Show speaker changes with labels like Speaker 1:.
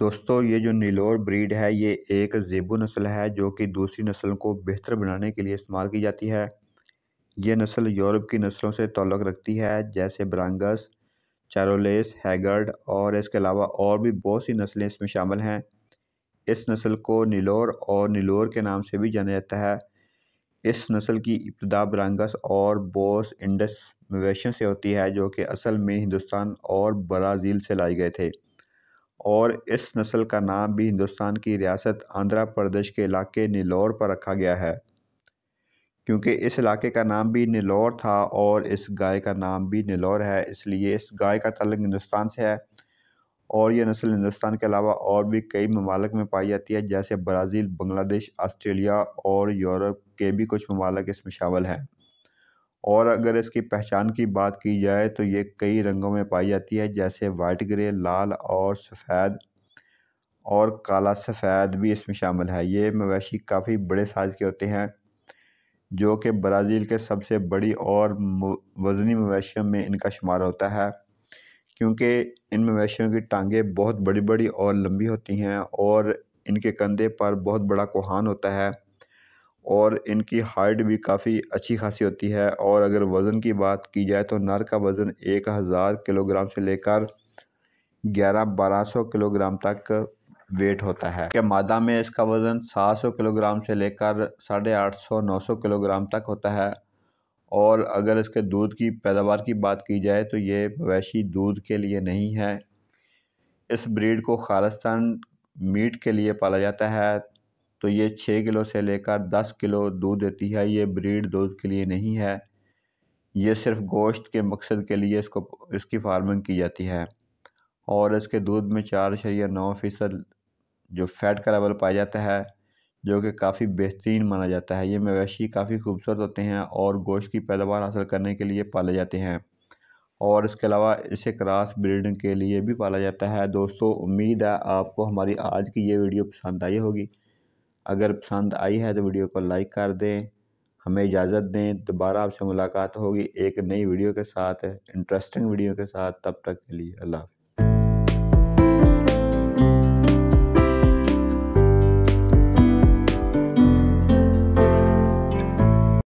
Speaker 1: दोस्तों ये जो नीलोर ब्रीड है ये एक ज़ेबू नस्ल है जो कि दूसरी नस्ल को बेहतर बनाने के लिए इस्तेमाल की जाती है ये नस्ल यूरोप की नस्लों से तल्लक रखती है जैसे ब्रांगस चारोलेस हैगर्ड और इसके अलावा और भी बहुत सी नस्लें इसमें शामिल हैं इस नस्ल को नीलोर और नीलोर के नाम से भी जाना जाता है इस नस्ल की इब्तदा ब्रांगस और बोस इंडस मवेशियों से होती है जो कि असल में हिंदुस्तान और ब्राज़ील से लाए गए थे और इस नस्ल का नाम भी हिंदुस्तान की रियासत आंध्र प्रदेश के इलाके नीलौर पर रखा गया है क्योंकि इस इलाके का नाम भी नीलौर था और इस गाय का नाम भी नीलौर है इसलिए इस गाय का तलक हिंदुस्तान से है और यह नस्ल हिंदुस्तान के अलावा और भी कई ममालक में पाई जाती है जैसे ब्राज़ील बांग्लादेश ऑस्ट्रेलिया और यूरोप के भी कुछ ममालक इसमें शामिल हैं और अगर इसकी पहचान की बात की जाए तो ये कई रंगों में पाई जाती है जैसे वाइट ग्रे लाल और सफ़ेद और काला सफ़ेद भी इसमें शामिल है ये मवेशी काफ़ी बड़े साइज़ के होते हैं जो कि ब्राज़ील के सबसे बड़ी और वजनी मवेशियों में इनका शुमार होता है क्योंकि इन मवेशियों की टांगें बहुत बड़ी बड़ी और लंबी होती हैं और इनके कंधे पर बहुत बड़ा कोहान होता है और इनकी हाइट भी काफ़ी अच्छी खासी होती है और अगर वज़न की बात की जाए तो नर का वज़न एक हज़ार किलोग्राम से लेकर ग्यारह बारह सौ किलोग्राम तक वेट होता है के मादा में इसका वज़न सात सौ किलोग्राम से लेकर साढ़े आठ सौ नौ सौ किलोग्राम तक होता है और अगर इसके दूध की पैदावार की बात की जाए तो ये मवेशी दूध के लिए नहीं है इस ब्रीड को खालस्तान मीट के लिए पाला जाता है तो ये छः किलो से लेकर दस किलो दूध देती है ये ब्रीड दूध के लिए नहीं है ये सिर्फ गोश्त के मकसद के लिए इसको इसकी फार्मिंग की जाती है और इसके दूध में चार शरिया नौ फ़ीसद जो फैट का लेवल पाया जाता है जो कि काफ़ी बेहतरीन माना जाता है ये मवेशी काफ़ी खूबसूरत होते हैं और गोश्त की पैदावार हासिल करने के लिए पाले जाते हैं और इसके अलावा इसे क्रॉस ब्रीडिंग के लिए भी पाला जाता है दोस्तों उम्मीद है आपको हमारी आज की ये वीडियो पसंद आई होगी अगर पसंद आई है तो वीडियो को लाइक कर दें हमें इजाज़त दें दोबारा आपसे मुलाकात होगी एक नई वीडियो के साथ इंटरेस्टिंग वीडियो के साथ तब तक के लिए अल्लाह